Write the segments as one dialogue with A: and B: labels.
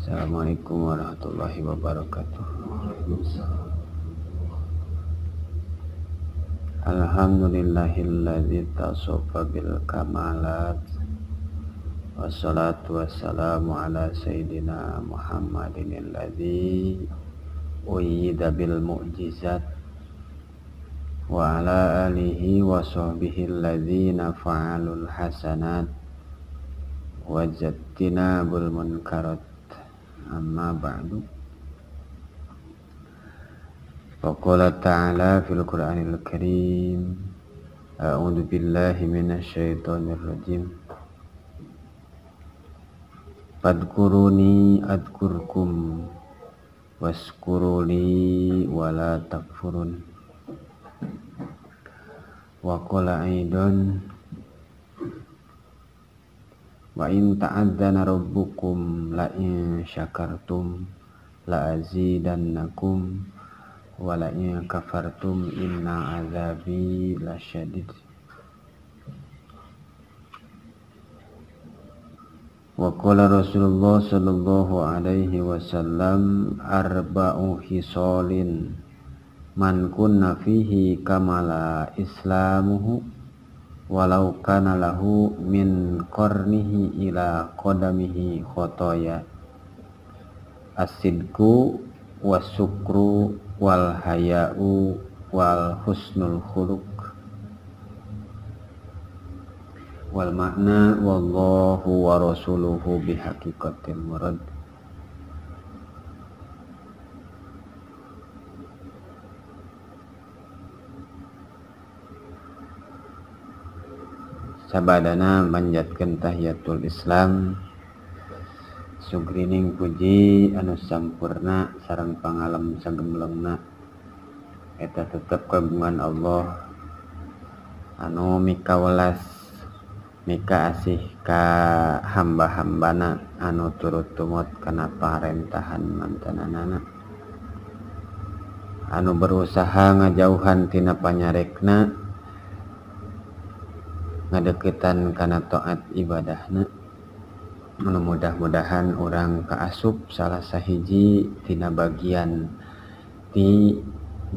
A: Assalamualaikum warahmatullahi wabarakatuh. Alhamdulillahilladzi tasofa bil kamalat Wassalatu wassalamu ala sayyidina Muhammadin alladzi uyyida bil mu'jizat wa ala alihi wa sahbihi alladzina fa'alul hasanat wajattina bul munkarat amma ba'du faqala ta'ala fil qur'anil karim a'udzu billahi minasy syaithanir rajim Padkuruni adkurkum waskuruli wala takfurun Wa wa in ta'adzana rabbukum la in syakartum la azidannakum wa la in kafartum inna azabi lasyadid wa qala rasulullah sallallahu alaihi wasallam arba'u hisalin man kunna fihi kamala islamuhu walau kana lahu min qarnihi ila qadamihi khotoya asidku wasukru wal haya'u wal husnul khuluq wal makna wallahu wa rasuluhu bihaqiqatil murad badana manjat kentah Yatul Islam sugrining puji anu sampurna saran pangalam sageagemlongna kitap keguman Allah anu mikhalas nika asihkah hamba-hambanan anu turut-tuut Ken rentahan mantanan anu berusaha ngajauhantinaapanya rekna dan deketan karena toat ibadahnya mudah-mudahan orang ke asub salah sahijitinana bagian di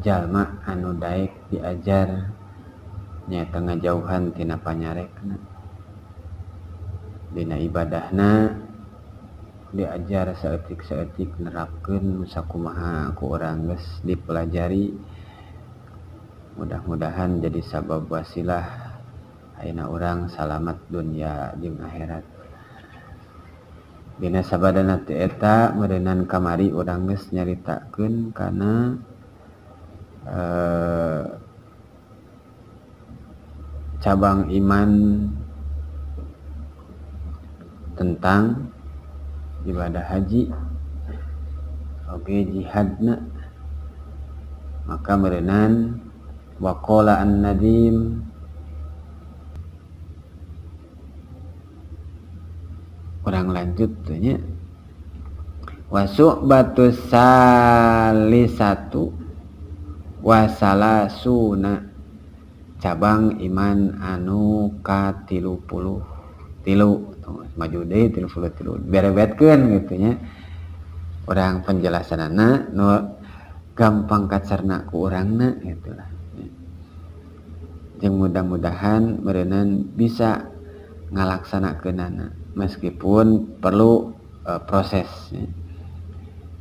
A: Jalma anudaik diajarnya tengah jauhantina pannyarek Hai Dina ibadah nah diajar seelektrik sayaik nerapken Nusaku maha aku orang guys dipelajari mudah-mudahan jadi sabab wasilah Aina orang selamat dunia jeung akhirat Bina sabadana eta merenan kamari orang geus nyaritakeun kana eh, cabang iman tentang ibadah haji oke jihadna maka merenan waqala an-nadim kurang lanjut tuhnya wasuk batu sali satu wasala suna cabang iman anu ka tilu puluh tilu maju deh tilu puluh tilu kan, gitu nya. orang penjelasan anak no gampang kacarna ku orang na, gitulah yang mudah-mudahan merenan bisa ngalaksanakeun anak meskipun perlu e, proses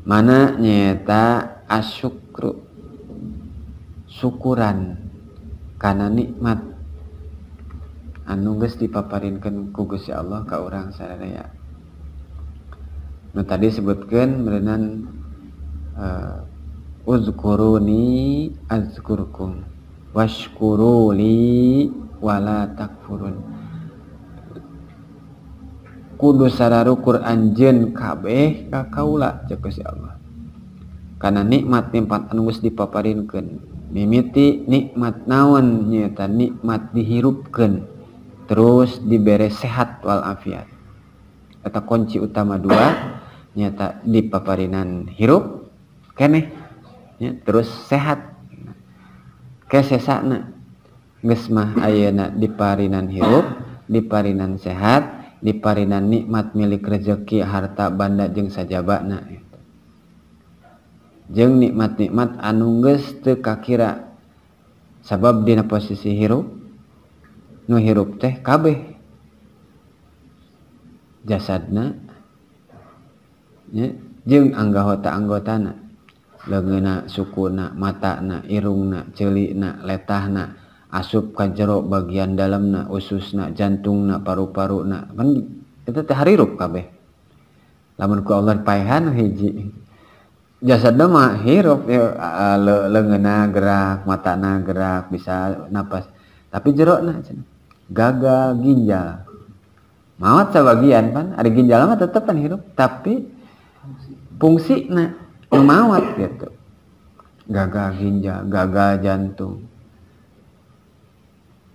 A: mana nyata asyukru syukuran karena nikmat anu geus dipaparinkeun ku Gusti Allah ka urang sadaya nu tadi sebutkan merenang e, uzkuruni azkurkum washkuruli wala takfurun Kudus sa Rukurr Anjen kabeh kakaula Allah karena nikmat diempat angus dipaparinkan Niiti nikmat naon nyata nikmat dihirupkan terus diberre sehat wala afiat atau kunci utama dua nyata dipapanan hirup keeh terus sehat kemah aak diparinan hirup diparinan sehat, diparina nikmat milik rezeki harta banda jeng saja bakna Hai jeng nikmat-nikmat anung te kakira sababdina posisi hirup nu hirup teh kabeh Hai jasadna Hai jeng anggahota anggotan na le sukuna mata na irung na celik na letah na asup ka jero bagian dalamna jantung jantungna paru paru na kan itu teh harirup kabe lamun ku Allah paehan hiji jasad mah hirup ya le, lengena gerak mata na gerak bisa napas tapi jero na gaga ginjal mawat sebagian pan ada ginjal mah tetep kan hirup tapi fungsi na mawat gitu gagal ginjal gagal jantung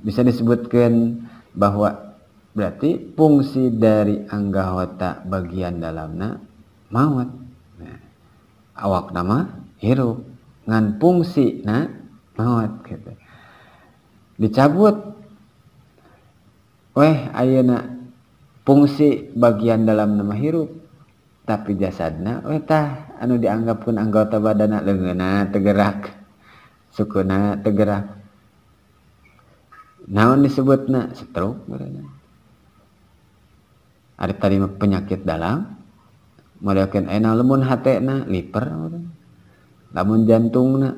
A: bisa disebutkan bahwa berarti fungsi dari angga ota bagian dalam maut awak nama hiu nganfungsi nah maut dicabut we ayena fungsi bagian dalam nama hirup tapi jasadtah anu dianggap pun anggota badana lena tegerak sukuna tegerak naon na stroke berarti ada tadi penyakit dalam modelkan enak eh, lemun hatena liver lamun na,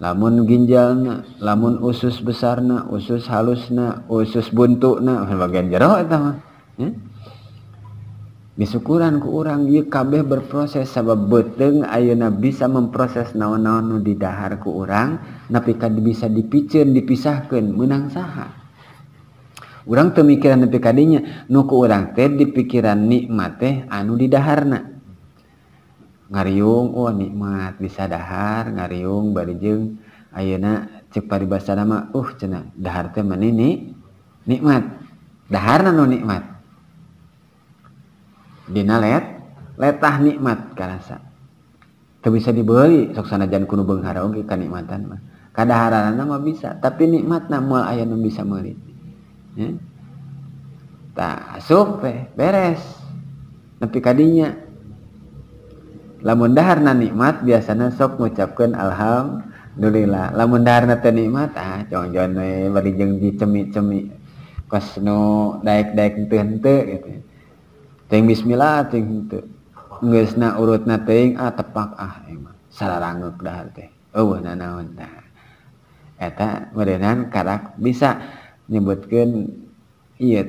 A: lamun ginjal na, lamun usus besarna usus halus na, usus na, bagian jero itu mah eh? disukuran ke urang y kabeh berproses sabab botenng Ayeuna bisa memproses naon-nono dihar ke urang nabiikan bisa dipickir dipisahkan menang sah kurang pemikiran lebih tadinya Nuku urang teh dippikiran nikmat teh anu di dahana nga Oh nikmat bisa dahar ngaium Baljeng Auna cepat bahasalama uhhar teman ini nikmat dahaharna nikmati let letah nikmat kan itu bisa dibeli soksana Jan kuno Beng kita nikmatan kaada nama bisa tapi nikmat nama aya bisa murid tak suppe beres tapi tadinya lamundhar nikmat biasanya sokgucapkan alhamhamdulillah lamundnik kosnoikente llamada bisismillah urut te ah, ah, salah bisa menyebutkan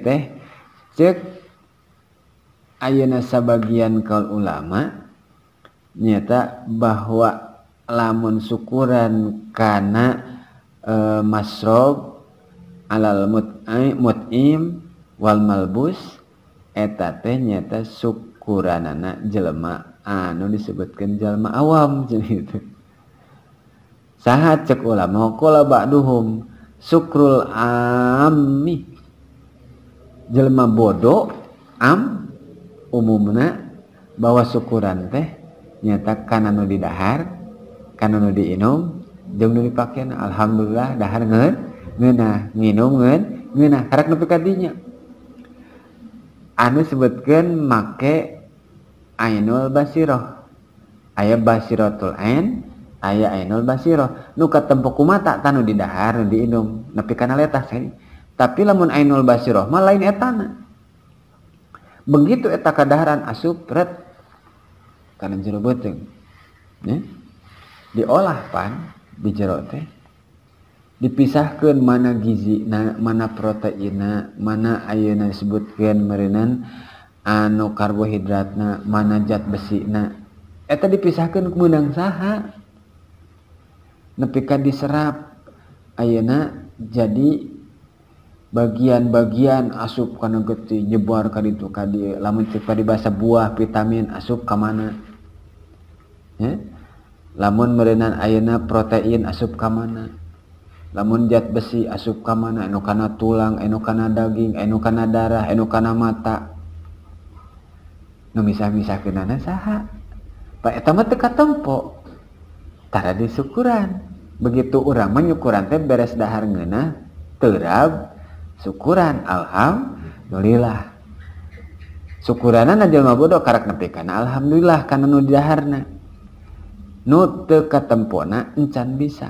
A: teh Hai a na bagian kalau ulama nyata bahwa lamun syukurankana eh, mas alalmutmuttim eh, walmalbus eta nyata syukuran anak jelelma anu disebutkan jelma awam saat cek ulama mau kalaubak duhum surulami jelma bodoh am umumna bahwa syukuran teh nyata kanan dihar kanon diinom ju dipak Alhamdulillahkatinya tiga anu sebutkan makeul basrah aya bastul ayaul bas nu temku mata tanu di da di inpi karena tapi lamunul basirooh tan begitu eta keadaran asupre karena jero diopan bijro teh dipisahkan mana gizi mana protein mana ayena sebutkanmarinnan anokarbohidrat na mana zat besi nahta dipisahkanang sah Hai nepika diserap ayena jadi bagian-bagian asup karena geti jebu itu tadi lamun cepat di basaah buah vitamin asup kamana lamun merenan ayena protein asup kamana munjat besi aska mana enukan tulang enukana daging enukan darah enukan mata Numiskintara disukuran begitu orang menyukuran te bees daharngenna terap syukuran alhamduldulillah syukuranjelma boddo neikan Alhamdulillah karena jaharempponona encan bisa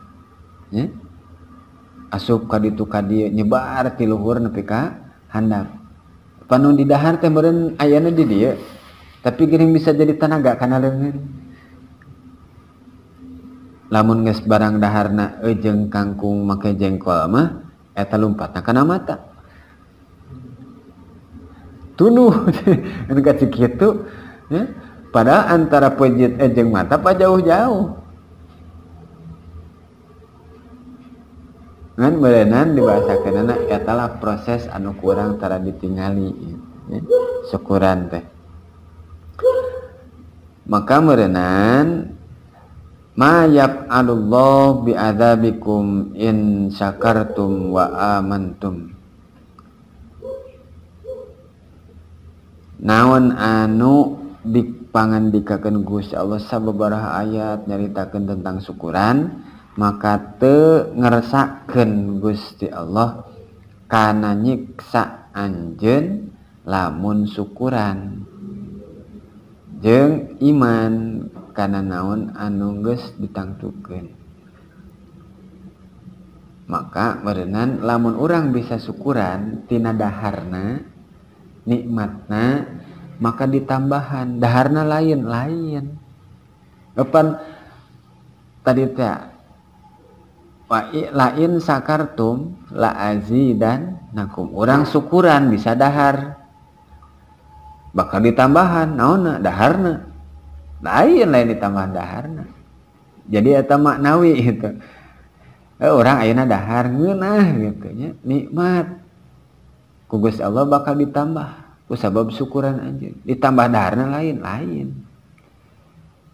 A: Hai asupka dituka dia nyebar tiluhurPK handar panun diar temmarin ayah jadi tapi kirim bisa jadi tanaga karena Hai lamunnge barangdahharna ejeng kangkung maka jeng kalaumah etapat karena mata Hai tunuh itu pada antara pejit e ejeng mata Pak jauh-jauh Ngan berenan dibahasakan anak katalah proses anu kurang tara ditingali ya. syukuran teh maka merenan ma yaf'alullah bi'adzabikum in syakartum wa amantum naon anu dipangan dikakan gus Allah sababaraha ayat nyaritakeun tentang syukuran maka te ngeresaken Gusti Allah karena nyiksa anjen lamun syukuran jeng iman karena naon anungges ditangtukan. maka berenan lamun orang bisa syukuran tina daharna nikmatna maka ditambahan daharna lain lain depan tadi teh wa lain sakartum la dan nakum orang syukuran bisa dahar bakal ditambahan naona daharna lain lain ditambah daharna jadi eta maknawi itu eh, orang ayeuna dahar ngeunah gitu nya nikmat kugus Allah bakal ditambah ku sabab syukuran anjing ditambah daharna lain lain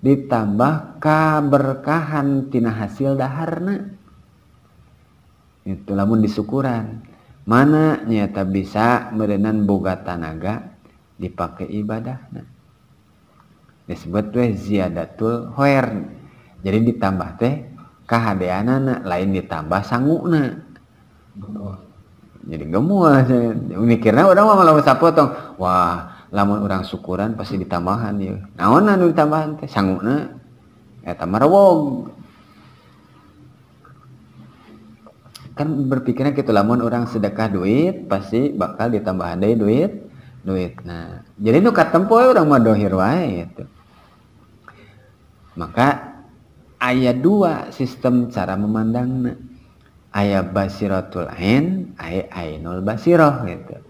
A: ditambah keberkahan tina hasil daharna itu lamun disukuran mana nyata bisa merenan boga tanaga dipakai ibadah nah. disebut teh ziyadatul hoer jadi ditambah teh kehadianan lain ditambah sanggup na jadi gemua mikirnya orang malah lamun sapotong wah lamun orang syukuran pasti ditambahan ya naonan ditambahan teh na ya marewog kan berpikirnya gitu lamun orang sedekah duit pasti bakal ditambah handai duit duit nah jadi itu katempo orang mau dohir wae gitu maka ayat dua sistem cara memandang ayat basiratul ain ayat ainul basiroh gitu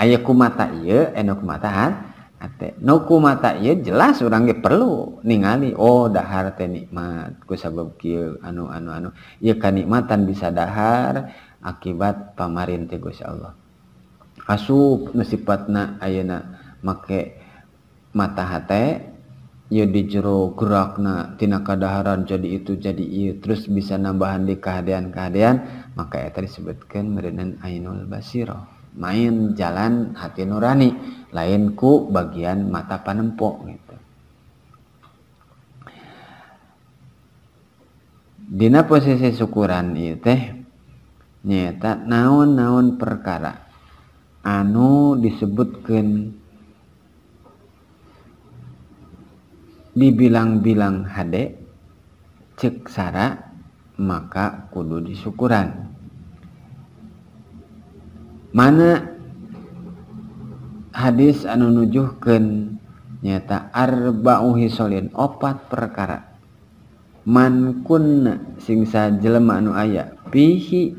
A: ayat kumata iya enok mata hat nuku mata jelas orang perluali Ohhar nikmat anu anu kenikmatan bisa dahar akibat pamarin Te Gusya Allah asfatnana make matanatina keadaran jadi itu jadi terus bisa nambahan di keadaan-keadaan maka disebutkan menan Aul Basiroh main jalan hati nurani lainku bagian mata panempo gitu dina posisi syukuran itu, teh nyata naon-naon perkara anu disebutkan dibilang-bilang hade sara maka kudu disyukuran mana Hai hadits anu nujuken nyata arbauhi solin obat perkara mankun singsa jelemah anu aya pihi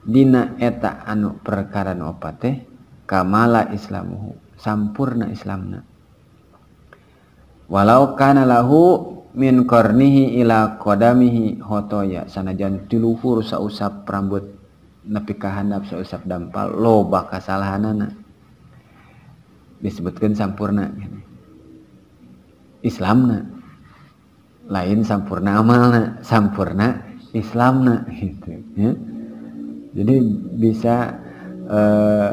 A: dina eta anu perkaran obat teh Kamala Islamu sampurna Islamna walau karena lahu minkornihi ilakhodamihi hotto ya sanajan tiluhur usah-usap rambutnya ak dampak lo salah disebutkan sampurna Islam lain sampurna ama sampurna Islam jadi bisa eh,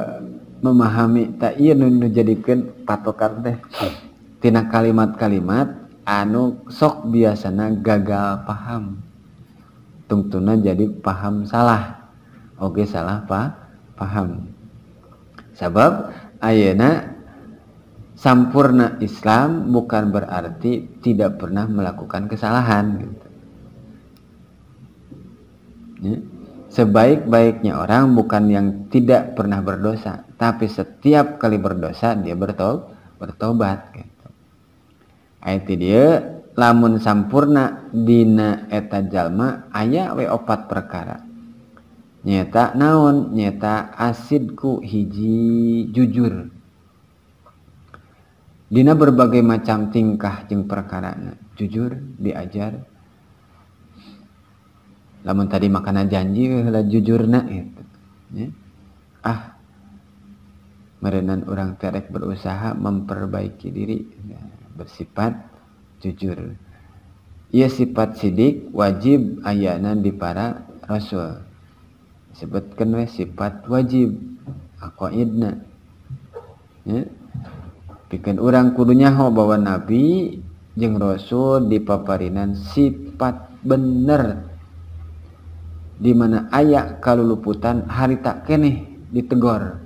A: memahami takin jadikan pattuk kartina kalimat-kalimat anu sok biasanya gagal paham tuntuuna jadi paham salahnya Oke salah pa paham Sebab ayana sampurna Islam bukan berarti tidak pernah melakukan kesalahan gitu. ya. sebaik-baiknya orang bukan yang tidak pernah berdosa tapi setiap kali berdosa dia bertob bertobat gitu. Nah, itu dia lamun sampurna dina eta jalma ayah we opat perkara nyeta naon nyeta asidku hiji jujur Dina berbagai macam tingkah jeng perkara jujur diajar namun tadi makanan janji lah jujur na itu ya. ya. ah merenan orang terek berusaha memperbaiki diri ya, bersifat jujur ia sifat sidik wajib ayana di para rasul sebutkan we sifat wajib akoidna ya. bikin orang kudunya ho bahwa nabi jeng rasul di paparinan sifat bener di mana ayak kalau kaluluputan harita keneh ditegor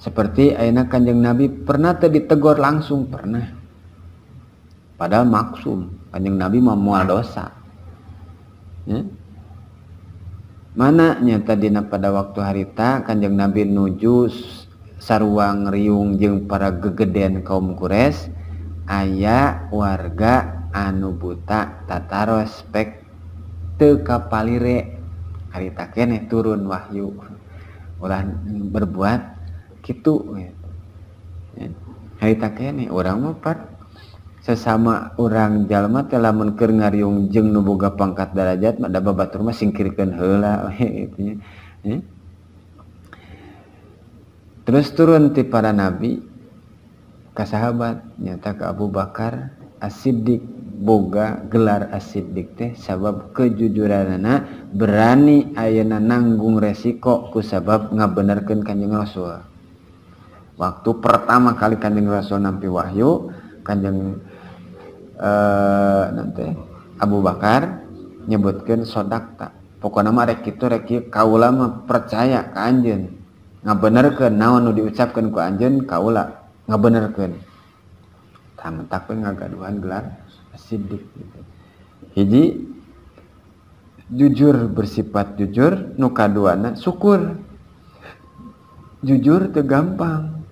A: seperti ayana kanjeng nabi pernah tadi ditegor langsung pernah padahal maksum kanjeng nabi mau dosa ya nyatadina pada waktu harita Kanjeng Nabi nuju saruwang Riung jeung para gegeden kaum Qures ayaah warga anubua tataspek te kapalire hari turun Wahyu berbuat gitu hari kayak nih orangmu Pak sesama orang Jamatelamunker ngaung jeng nuboga pangkat darajat Ma Baingkirkanla eh? terus turunti para nabi ke sahabat nyata ke Abu Bakar asidik boga gelar asiddik teh sabab kejujuran anak berani ayena nanggung resikoku sabab ngabenararkan kanjeng waktu pertama kali Kan Ra na Wahyu Kanjeng Eh, nanti Abu Bakar nyebutkan sodakta pokok nama rek itu rek kaula percaya ke anjen ngabenerkan naon nu diucapkan ke anjen kaula ngabenerkan tamentak pun ngagaduhan gelar sidik gitu. hiji jujur bersifat jujur nukaduana syukur jujur tergampang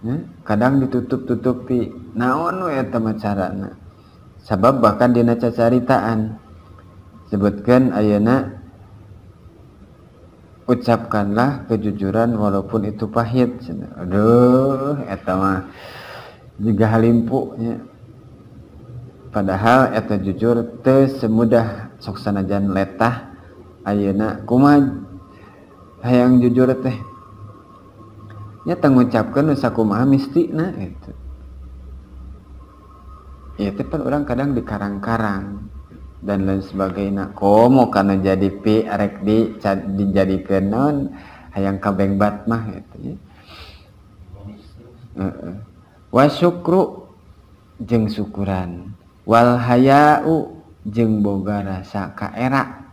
A: gampang kadang ditutup-tutupi naon cara sabab bahkan cacaritaan Sebutkan Ayena Hai ucapkanlah kejujuran walaupun itu pahituh juga limpunya padahaleta jujurtes semudah soksanajan letah ayeak kuma ayaang jujur tehnyagucapkan akuma mistik Nah itu ya tepat kan orang kadang di karang karang dan lain sebagainya nah, komo karena jadi pi rek di jadi kenon hayang kabeng bat mah itu ya. jeng syukuran wal hayau jeng boga rasa kaera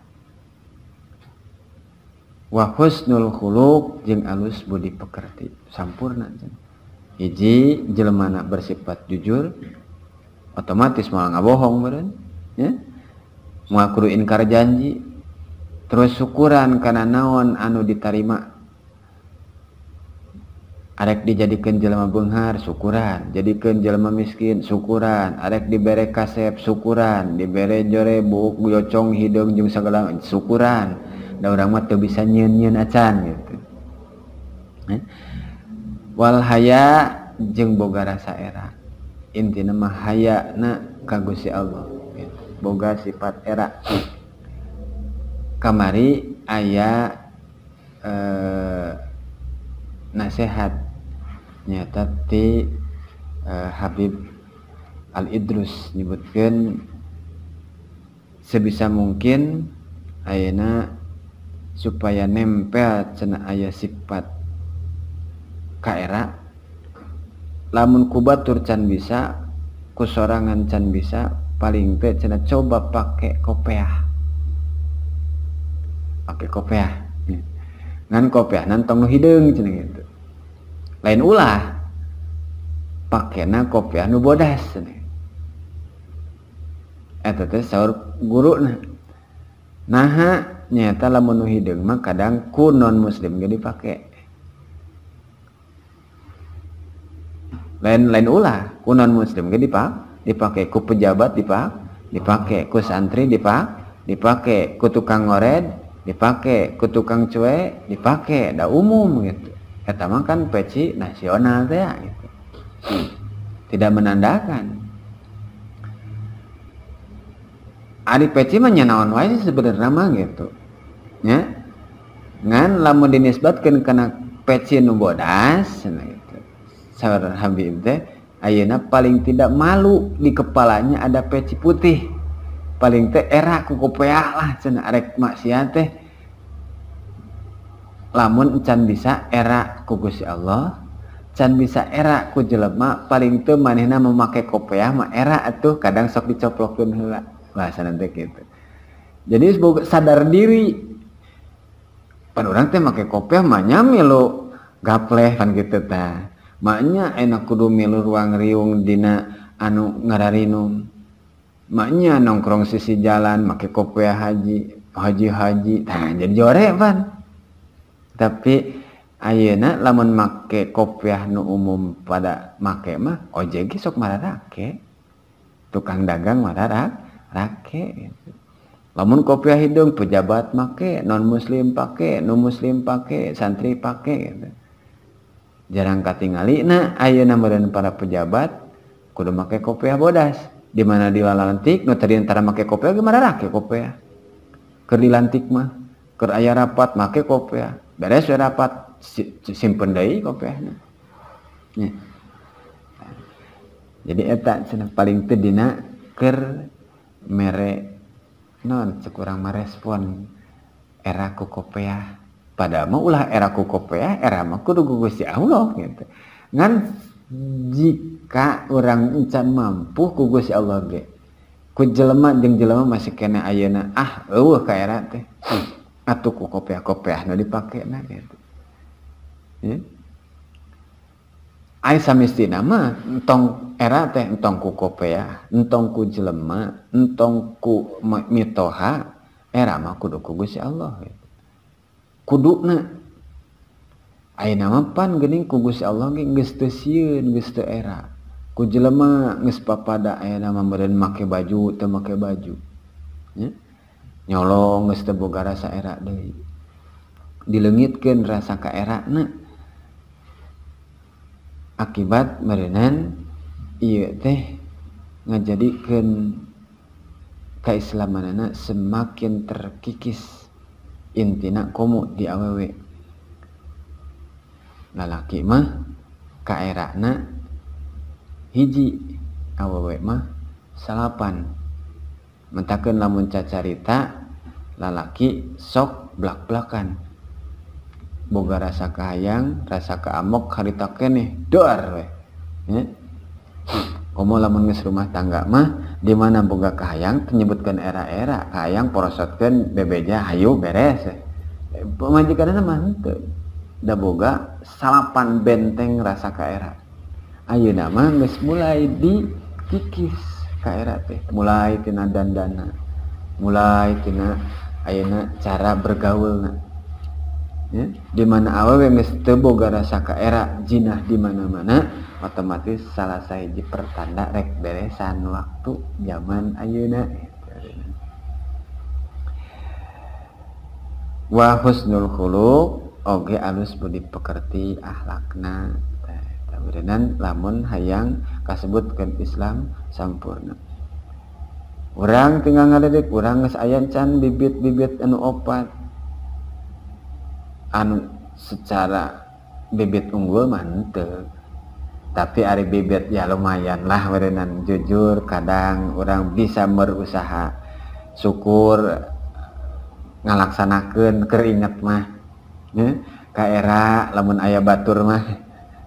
A: wa husnul khuluq jeng alus budi pekerti sampurna jeng hiji jelmana bersifat jujur otomatis mau nga bohong mengaruhkar janji terus ukuran karena naon anu diterima are dijadikan jelemah Benhar syukuran jadikan jelma miskin syukuran arerek diberre kasep syukuran di bere jore hidung se sukuran daura tuh bisanyha je boga rasa era inti nama haya na kagusi Allah ya, boga sifat era kamari ayah eh, nasihat nyata ti eh, Habib Al Idrus nyebutkan sebisa mungkin ayana supaya nempel cena ayah sifat kaera lamun kubatur can bisa kusorangan can bisa paling teh cina coba pakai kopiah pakai kopiah ngan kopiah nantong hidung cina gitu lain ulah na kopiah nu bodas cina eta teh saur guru nah naha nyata lamun hidung mah kadang kunon muslim jadi pakai lain lain ulah ku non muslim ke pak dipakai ku pejabat dipak dipakai ku santri dipak dipakai ku tukang ngored dipakai ku tukang cuek dipakai dah umum gitu kata mah kan peci nasional teh ya, gitu. Hmm. tidak menandakan ari peci mah nyanaon wae sebenarnya mah gitu ya ngan lamun dinisbatkeun kana peci nu bodas gitu saudara Habib teh ayeuna paling tidak malu di kepalanya ada peci putih paling teh era ku kopeah lah cenah arek maksiat teh lamun can bisa era ku Gusti Allah can bisa era ku jelema paling teu manehna memakai kopeah mah era atuh kadang sok dicoplokkeun heula bahasa nanti gitu jadi sadar diri pan orang teh make kopeah mah nyami lo gapleh kan gitu teh. enak kudu milur ruang riung dina anu ngaum Maknya nongkrong sisi jalan make kopiah haji hoji haji jorewan tapi ayeak lamun make kopiah nu umum pada make mah OojG sok ma ra tukang dagang ma rake lamun kopiah hidung pejabat make non-muslim pakai nu muslim pakai santri pakai jarang katingali na ayo namurin para pejabat kudu make kopiah bodas di mana dilantik nu tadi antara make kopiah gimana rake kopiah ker dilantik mah ker ayah rapat make kopiah beres rapat simpen deui kopiahna ya. jadi eta cenah paling teu dina keur mere non sekurang merespon era ku kopiah Padahal, ulah era kukopea era kudu gugusti Allah gitu ngan jika orang encan mampu kugusti Allah ge ku jelema jeng jelema masih kena ayana. ah eueuh ka era teh atuh ku kopeah-kopeah dipake na gitu ya Ai nama nama entong era teh entong ku kopea, entong ku jelema, entong ku mitoha, era mah kudu ku Allah. Gitu na, ayah nama pan gening kugus Gusti Allah geng geus teu sieun era. Ku jelema geus papada aya nama beren make baju te make baju. Ya? Nyolong geus teu boga rasa era deui. dilengitkan rasa ke era na, Akibat merenan iya teh ngajadikan keislaman anak semakin terkikis intina komo di awewe lalaki mah kaerakna hiji awewe mah salapan mentakeun lamun cacarita lalaki sok blak-blakan boga rasa kahayang rasa keamok harita keneh dor Omo lamun ngis rumah tangga mah di mana boga kahayang menyebutkan era-era kahayang porosotkeun bebeja hayu beres. Pemajikanna mah itu Da boga salapan benteng rasa ka era. nama mah mulai dikikis ka era teh, mulai tina dandana, mulai tina ayeuna cara bergaulna. Ya, di mana awewe mes teu boga rasa ka jinah di mana-mana otomatis selesai dipertanda rekderesan waktu zaman ayunawahhuusdi pekerti akhlakna lamun hayang kasebut ke Islam sammpurna orang tinggal kurang kesayyan can bibit-bibit annu Hai an secara bibit unggul mantel kita tapi Ari bibet ya lumayanlah werean jujur kadang orang bisa berusaha syukur ngalaksanakan keringat mah Ka lemonmun ayah batur mah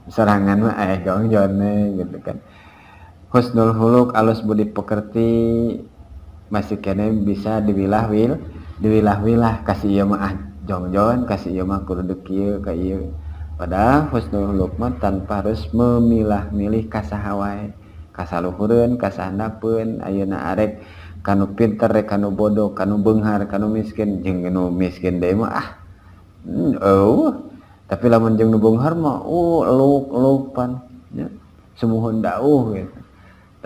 A: seranganmah Jongjo gitu kan khusn huluk alus Budi pekerti masih kene bisa diwilah will diwilahwilah kasih maaf ah, jongjo kasihmah pada Husnul Lukmat tanpa harus memilah-milih kasah Hawai kasal luhurun kasah napun auna arerek kanu pinter rekanubodo kan Benghar kan miskin je miskin demo ah tapilah men jengbungharmapan se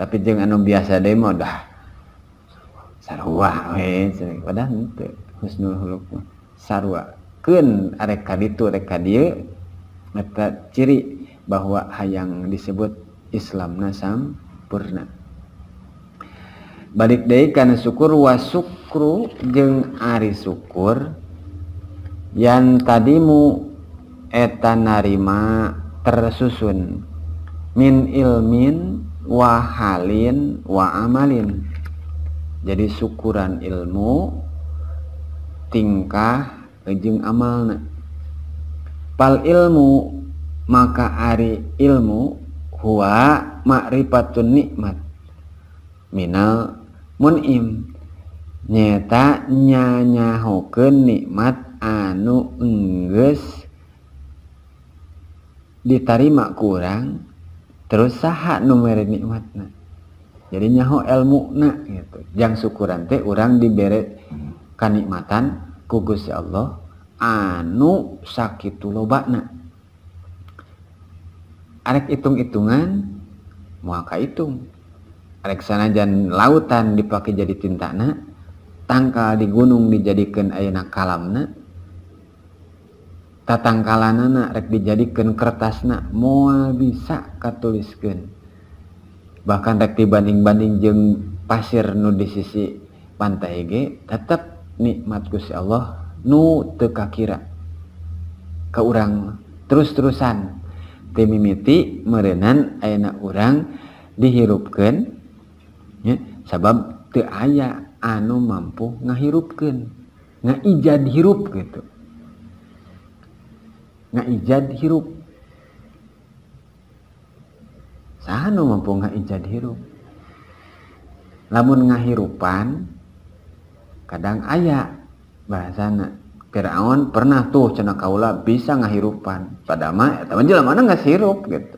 A: tapi uh, an biasa demo dahulwaken arekan itu reka mata ciri bahwa hayang disebut Islam nasam purna balik deh karena syukur wasukru jeng ari syukur yang tadimu eta narima tersusun min ilmin wa halin wa amalin jadi syukuran ilmu tingkah jeng amal. ilmu maka Ari ilmurifpat nikmat Minalim nyeta nyanyaho kenikmat anu Hai ditarimak kurang terus hak numeri nikmatnya jadi nyahu elmuna yang syukuran orang diberre kenikmatan kugus ya Allah anu sakit lobak are itung-itungan muaka hitung arerek sanajan lautan dipakai jadi tintaana tangka di Gunung dijadikan aak kalamna takngkalan anakrek dijadikan kertas na mua bisa katulisken bahkanrektibanding-banding je pasir nu di sisi pantai EG tetap nikmat kuya Allahu kakira ke orang terus-terusaniti merenan anakak orang dihirupkan sabab aya anu mampu ngaghirupkan ijad hirup nggak ijad hirup mampu nggak ijad hirup lamun ngaghiupan kadang aya bahasana Firaun pernah tuh cenah kaula bisa ngahirupan pada mah eta mah jelema nggak sirup gitu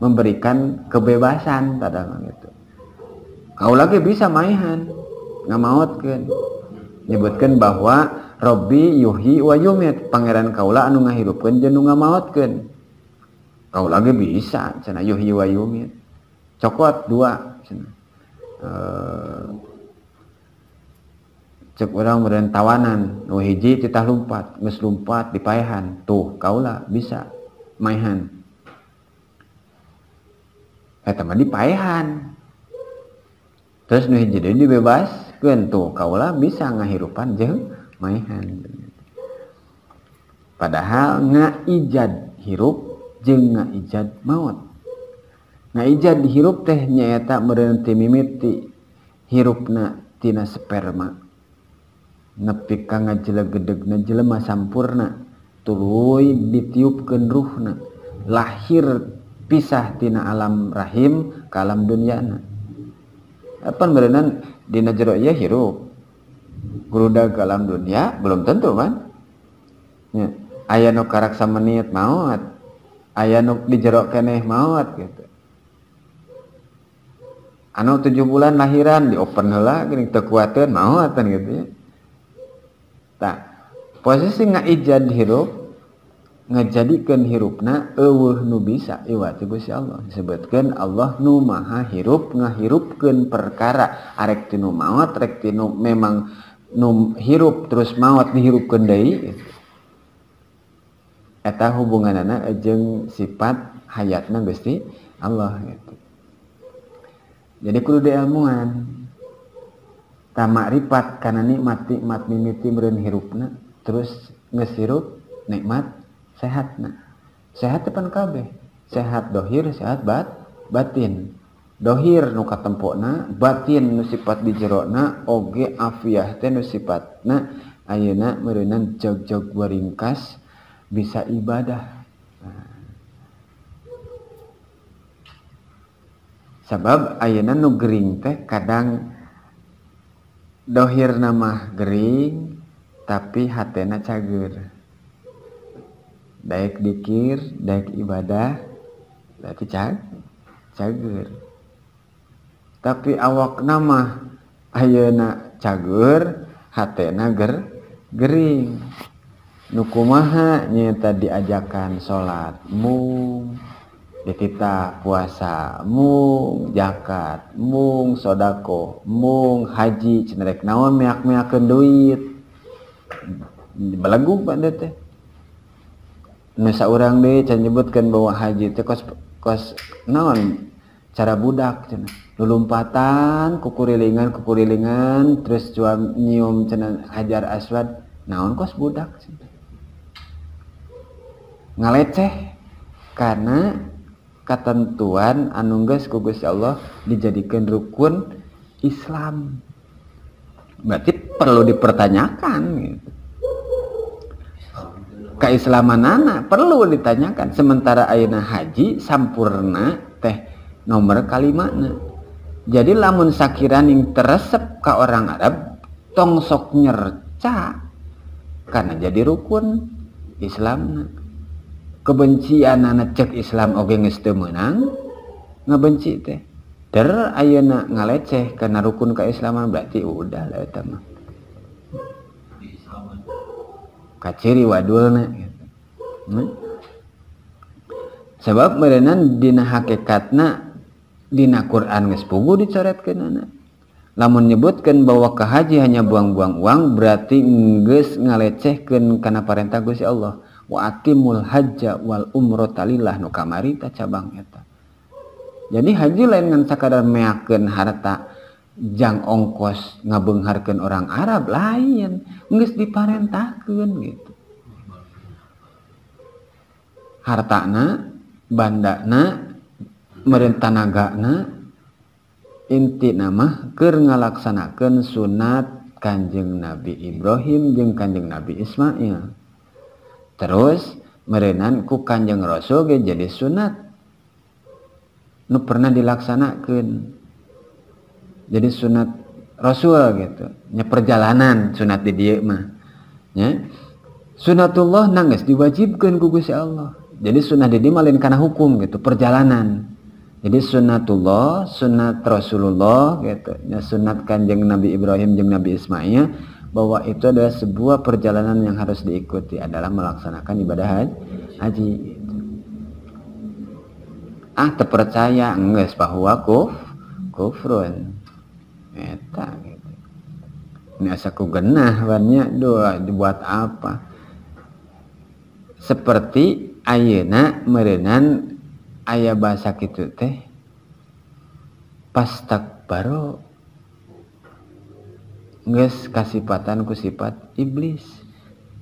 A: memberikan kebebasan pada mah gitu kaula ge bisa maihan ngamaotkeun nyebutkan bahwa Robbi yuhi wa yumit pangeran kaula anu ngahirupkeun jeung nu ngamaotkeun kaula ge bisa cenah yuhi wa yumit cokot dua cenah eh, cek orang meren tawanan nu hiji titah lumpat geus lumpat dipaehan tuh kaula bisa maehan eta eh, mah dipaehan terus nu hiji deui dibebaskeun tuh kaula bisa ngahirupan jeung maehan padahal ijad hirup jeng jeung ijad maut ijad hirup teh nyaeta meureun timimiti hirup hirupna tina sperma nepi jelekde jelemah sampurna tu ditiupruhna lahir pisah tina alam rahim kalam dunianaan be Di jerouda dalam dunia belum tentu kan ayait maut aya di jero keeh maut anuju bulan lahiran di Open kekuatan mautan gitu ya ijadrup ngajadkan hirupna bisa iwat Allah Sebutkan Allah num ma hirup ngaghirupkan perkara arekti maut rek memang hirup terus mauwat dihirup eta hubungan anakjeng sifat hayat na besti Allah jadi kalau dimu ta ripat karena nikmati nikmat ni timren hirupna ngesirup nikmat sehat sehat depan kabeh sehat dhohir sehat bat batin dhohir nuuka temmpuna batin nusifat di jerona OG aviaah nusifat nah ayena mean jogjogingkas bisa ibadah Hai sabab ayena nugerring teh kadang Hai dhohir nama Gering tapi hatena cager daek dikir daek ibadah berarti cag cager tapi awak nama nak cager hatena ger gering nukumaha nyata diajakan sholat mung ditita puasa mung jakat mung sodako mung haji cenderek naon meyak meyak duit belagu pak dete eh. nusa orang deh can nyebutkan bahwa haji itu kos kos naon cara budak cina lulumpatan kukurilingan kukurilingan terus cuam nyium cina hajar aswad naon kos budak cina ngaleceh karena ketentuan anunggas kugus Allah dijadikan rukun Islam berarti perlu dipertanyakan gitu. keislaman anak perlu ditanyakan sementara ayana haji sampurna teh nomor kalimatnya jadi lamun sakiran yang teresep ke orang Arab tong sok nyerca karena jadi rukun Islam kebencian anak cek Islam oge istimewa menang ngebenci teh a ngaleceh karena rukun keis Islam berarti udah utamari wa hmm? sebab mean dinhana di Quranpunggu dicoretkan namun menyebutkan bahwa ke haji hanya buang-buang uang berarti Igris ngalecehkan kenapa rent ya Allah walhajawal umro talilahnu kamar tak cabang ya haji lain yang takada meken hartajang ongkos ngabungharken orang Arab lain diparentken gitu harta bandana meana gana intinamah ke ngalaksanakan sunat Kanjeng Nabi Ibrahim jeung Kanjeng Nabi Ismail terus merenanku Kanjeng Rosoge jadi sunat nu pernah dilaksanakan jadi sunat Rasul gitu nya perjalanan sunat di dia mah ya sunatullah nangis diwajibkan gugus ya Allah jadi sunat di dia karena hukum gitu perjalanan jadi sunatullah sunat Rasulullah gitu ya sunat kanjeng Nabi Ibrahim jeng Nabi Ismail bahwa itu adalah sebuah perjalanan yang harus diikuti adalah melaksanakan ibadah haji ah terpercaya nges bahwa kuf kufrun eta gitu ini ku genah banyak doa dibuat apa seperti ayena merenan ayah bahasa gitu teh pastak baru nges kasipatan ku sifat iblis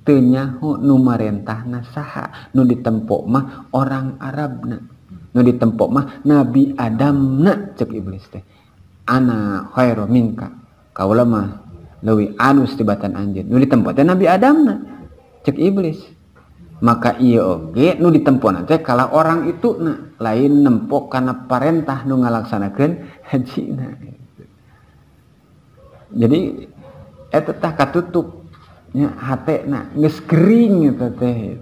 A: tenyahu numarentah nasaha nu ditempok mah orang arab Arabna nu ditempok mah Nabi Adam na cek iblis teh ana khairu minka kaula mah lewi anus tibatan anjir nu ditempok teh Nabi Adam na cek iblis maka iya oge nu ditempo teh kalau orang itu na lain nempok karena perintah nu ngalaksanakan haji na jadi eta tah katutup nya hate na geus kering eta teh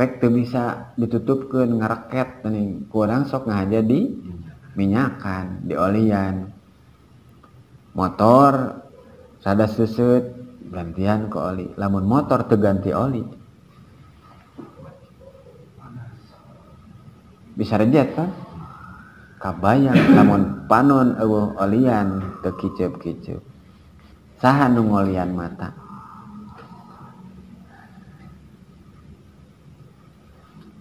A: tek tuh bisa ditutupkan ngereket nih kurang sok nggak jadi minyakan di olian motor sada susut gantian ke oli lamun motor terganti oli bisa rejat kan kabayang namun panon oh, olian ke kicep kiceup saha mata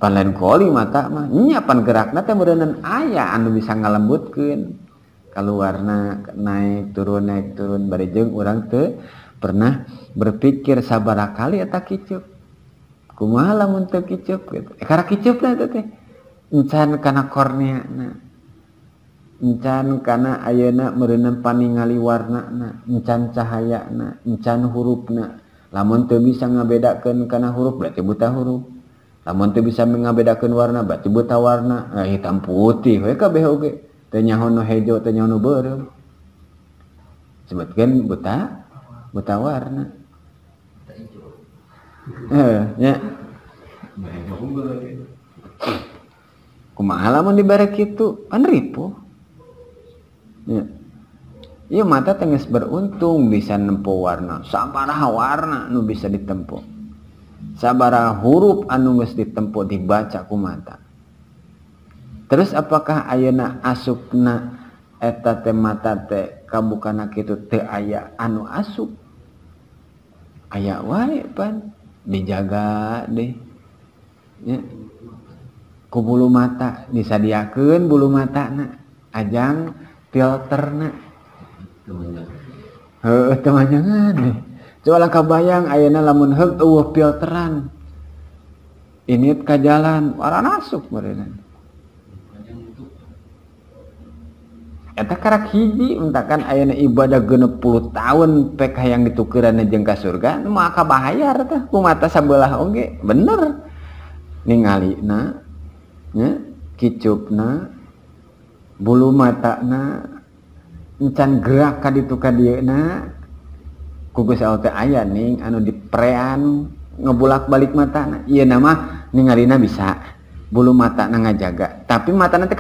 A: lain ko mata nyi gerak aya andu bisa ngalembutkan kalau warna naik turun naik turun bejeng orang ke pernah berpikir sabarkali takcupcan eh, karena merem pani ngali warna encan cahaya encan huruf lamun bisa ngabedakan karena huruf berarti buta huruf namun tuh bisa mengabedakan warna berarti buta warna eh, hitam putih mereka kabeh oge Tanya hono hejo tanya hono beureum Sebutkan buta buta warna eh nya kumaha lamun dibare kitu kan ripo. ya Iya mata tengis beruntung bisa nempo warna, sabaraha warna nu bisa ditempuh. tinggal saaba huruf anus ditempuh dibaca ku mata terus apakah ayena asup na aya anu as aya wa dijaga deh ku bulu mata bisa diaken bulu mata ajang ter teman deh bayangna lamun ini jalan masuk menakan ana ibadah geneeppu tahun PK yang diuki jengka surga maka baharku mata sambola bener ningalicupna bulu mata encan gerak dituka diak kita ayaing anu dipan ngebulak-balik mata ya nama bisa bulu mata na nga jaga tapi mata tentu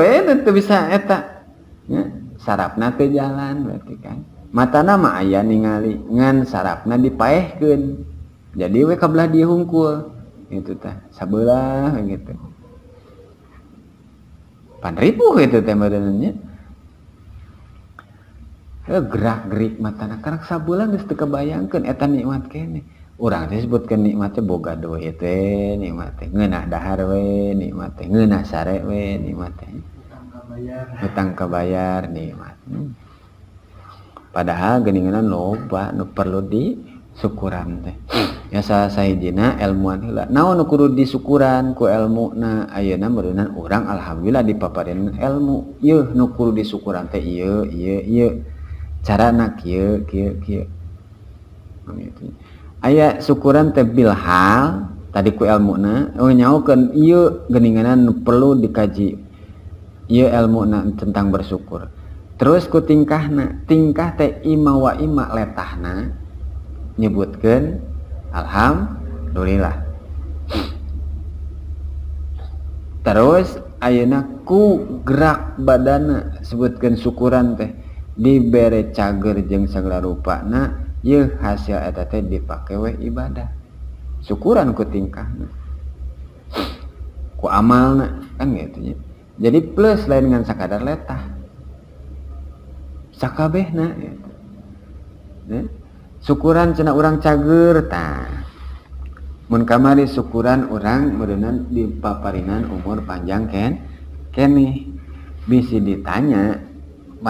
A: eh, bisaak eh, sarap na ke jalan berarti kan mata nama ayah ningalingan sarapna dipaken jadi Wlah di hungkul itu sa gitu 4000 itu temannya tiga eh, gerak-k mata ke bulan just kebayangkan etan nikmat ke orang disebut kenikmat bo nikhar we nik sanik hutang kebayar nikmat padahal geningan lo lupa nu perlu di syukuran teh yasa sayjinina elmuwanla nakuru disukuran ku elmuna auna beran orang alhamdulillah dipapa ilmu yuk nukuru disukuran yuk cara na aya syukuran tebil hal tadi ku el muna nyahuukanningan perlu dikaji muna tentang bersyukur terusku tingkah tingkah TI mauwamakahna nyebutkan Alhamhamdulillah Hai terus aku gerak badana sebutkan syukuran tehI diberre cager jeng segera rupa nah hasil dipakaiwe ibadah syukuran ke tingkah kok amal kan jadi plus lainngansa kadar letakabeh syukuran cena orang cager ta mengkamari syukuran orang benean dipaaparinan umur panjang Ken Ken bisi ditanya ya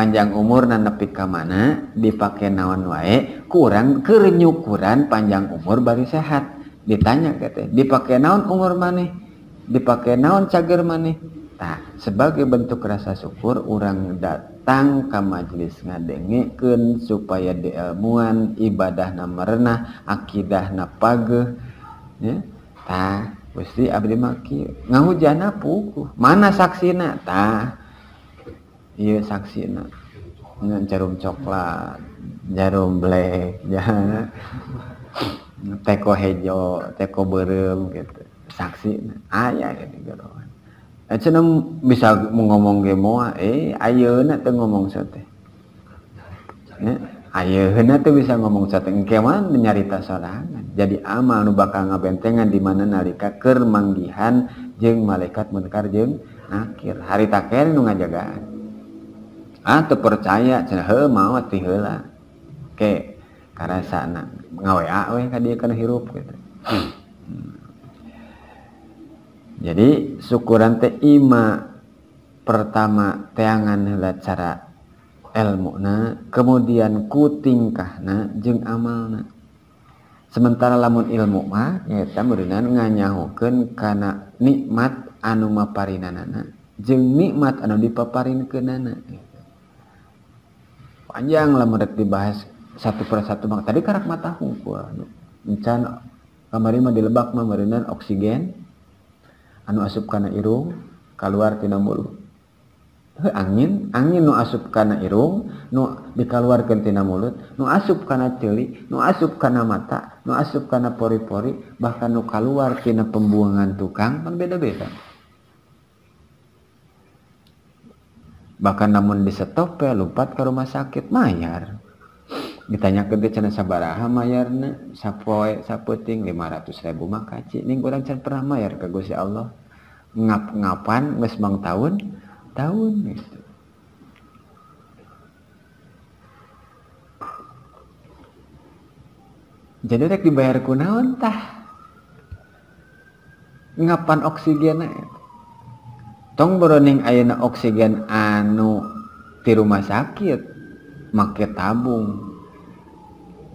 A: umur na nepi kamana dipakai nawan waek kurang keryukuran panjang umur bari sehat ditanya de dipakai naon umur maneh dipakai naon cager maneh tak sebagai bentuk rasa syukur orang datang Ka majelis ngadengeken supaya di ilmuan ibadah namarna aqidah napage wetri Abli Makir ngahujannapuku mana saksi na ta saksi dengan jarum coklat jarum blek ya teko hejo teko barerem gitu saksi ayaah eh, bisa ngomongmo ehayo ngomong Aayo eh, tuh bisa ngomong satg kewan menyarita so jadi aman lu bakal ngabentengan di mana nalika kemanggihan jeng malaikat menkarjeng akhir hari takenung ngajaga percayama kewa hi jadi syukuran Tima pertama teangan hela cara elmuna kemudian kutingkah na je amalna sementara lamun ilmumah kemudiannyahu karena nikmat anupar je nikmat anu dipaparin ke nana itu panjang lah mereka dibahas satu per satu bang. tadi karak mata hungkul anu, encan kamari mah dilebak mah oksigen anu asup kana irung keluar tina mulut angin angin nu asup kana irung nu dikaluarkan tina mulut nu asup kana celi, nu asup kana mata nu asup kana pori-pori bahkan nu keluar tina pembuangan tukang kan beda-beda bahkan namun di stop ya lupa ke rumah sakit mayar ditanya ke dia cina sabaraha mayarna sapoe lima ratus ribu makaci kaci ning kurang pernah mayar ke gusi Allah ngap ngapan mes mang tahun tahun gitu jadi rek dibayar kunaon tah ngapan oksigen beroning ayena oksigen anu di rumah sakit make tabung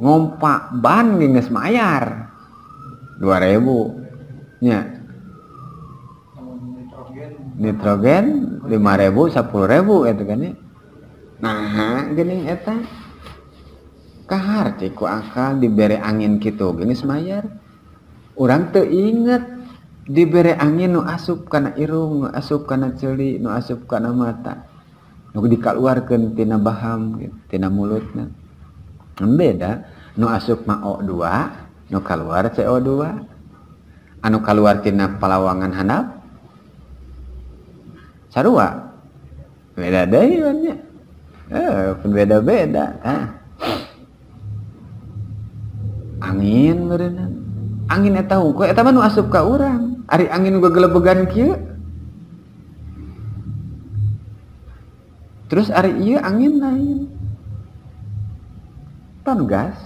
A: ngopak ban gennis mayar 2000 nitrogen 5000 10.000 itu akan diberi angin gitu jenis Mayer orang tuh inget tuh jadi diberre angin no asup karena irung asli as dikalarkantinahamtina mulutmbeda as keluar CO2 anu kal keluartina pelawangan hanap beda-beda angin meren anginnya tahu kok as karang Ari angin gue gelebegan kia. Terus ari iya angin lain. Ton gas.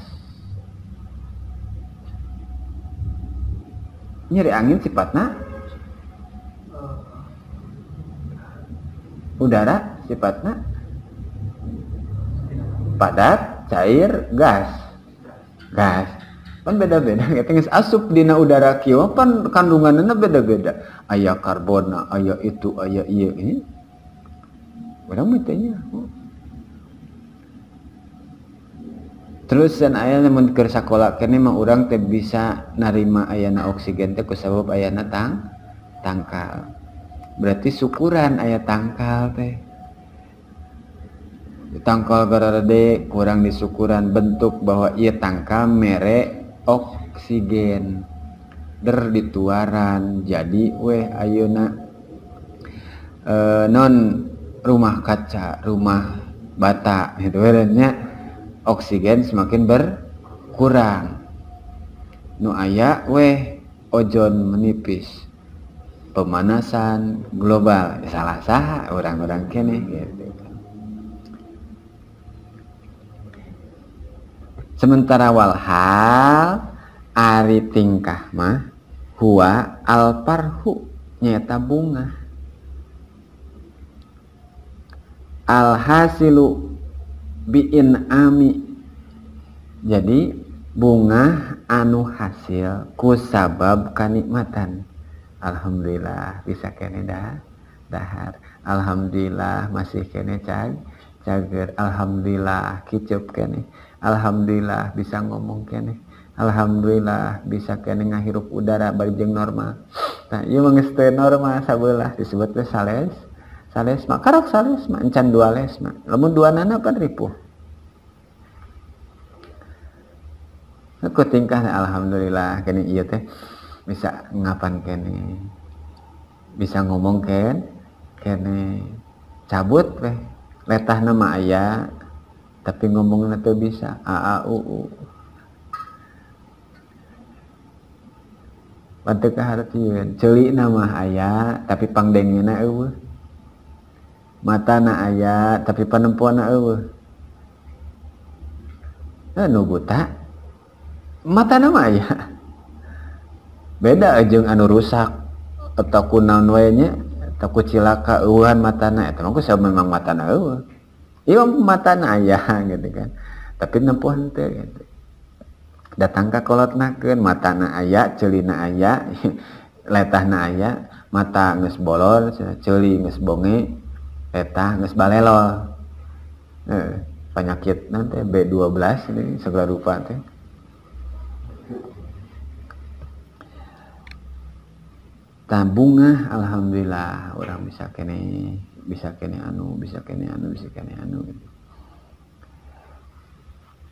A: Nyari angin sifatnya udara sifatnya padat, cair, gas. Gas. beda-beda as udara kandannya beda-beda ayaah karbona ayo itu ayo eh? terus dan ayanya menkir sekolah Ken memang orang teh bisa narima ayana oksigen kebab ayaana tangkal berarti syukuran ayaah tangkal teh ditangkagararade kurang disukuran bentuk bahwa ia tangka merek dan oksigen der dituaran jadi weh ayona e, non rumah kaca rumah bata itu bedanya oksigen semakin berkurang nu aya weh ozon menipis pemanasan global salah sah orang-orang kene gitu Sementara walhal ari tingkah mah huwa alparhu nyata bunga. Alhasilu biin ami jadi bunga anu hasil ku sabab kanikmatan Alhamdulillah bisa kene dah dahar Alhamdulillah masih kene cag cager Alhamdulillah kicup kene Alhamdulillah bisa ngomong kene Alhamdulillah bisa kene ngahirup udara barjeng normal nah iya mengestui normal sabelah disebut sales sales mak karok sales mak encan dua les mak lamun dua nana kan ripuh aku tingkah Alhamdulillah kene iya teh bisa ngapan kene bisa ngomong kene. kene cabut weh letah nama ayah tapi ngomong atau bisa Ahati celik nama ayat tapipangden matana ayat tapi penempuan matana aya beda ujung anu rusak ataukunonnya takut cilakauhan matana saya memang mata iya mata ayah gitu kan tapi nempuh ente gitu datang ke kolot naken mata na ayah celina ayah letah na ayah mata nges bolor celi nges bonge letah nges balelol eh, penyakit nanti B12 ini segala rupa teh tabungah alhamdulillah orang bisa kene bisa kene anu bisa kene anu bisa kene anu gitu.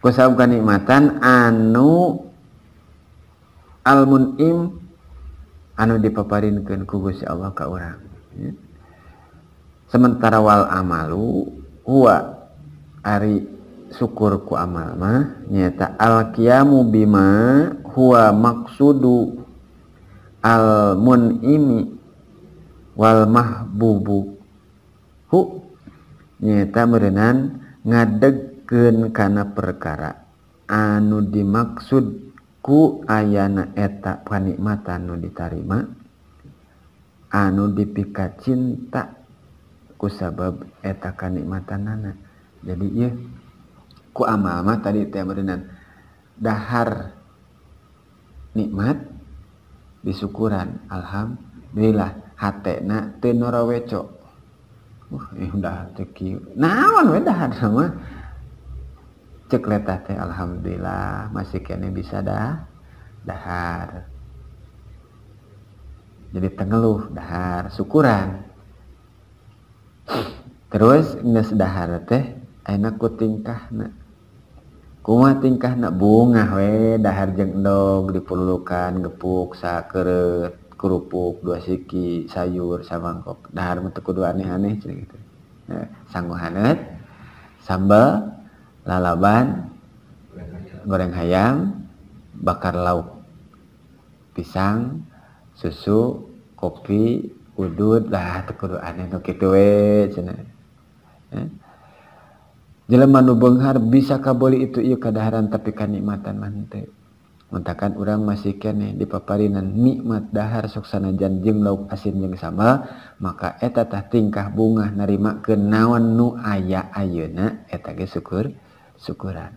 A: kusab kenikmatan anu almunim anu dipaparinkan ku Gusti Allah ke orang ya. sementara wal amalu huwa ari syukur ku amal mah nyata al qiyamu bima huwa maksudu al munimi wal mahbubu Hai nyeta merean ngadeken karena perkara anu dimaksudku ayana etak panikmat anu diterima anu dipika cintaku sabab etakan nikmatan nana jadinya ku ama-ma tadi temmarinan dahar Hai nikmat disukuran Alhamdul beillah hatna tenora wecok eh, udah teki naon we dahar mah cek letah teh alhamdulillah masih kene bisa dah dahar jadi tengeluh dahar syukuran terus nges dahar teh enak ku tingkah na kuma tingkah na bunga we dahar jeng dog dipulukan gepuk sakeret kerupuk dua siki sayur samangkok dahar metu kedua aneh-aneh gitu nah, sanggup hanet sambal lalaban goreng hayang bakar lauk pisang susu kopi udut lah tekudu aneh nu kitu we jadi eh? jelema nu beunghar bisa kaboli itu ieu kadaharan tapi kanikmatan mantep. orang mas dipapaarinan nikmat dahahar suksana jannjeng louk asin yang sama maka eteta tingkah bungah narima kenawan nu aya ayuna et syukur syukuran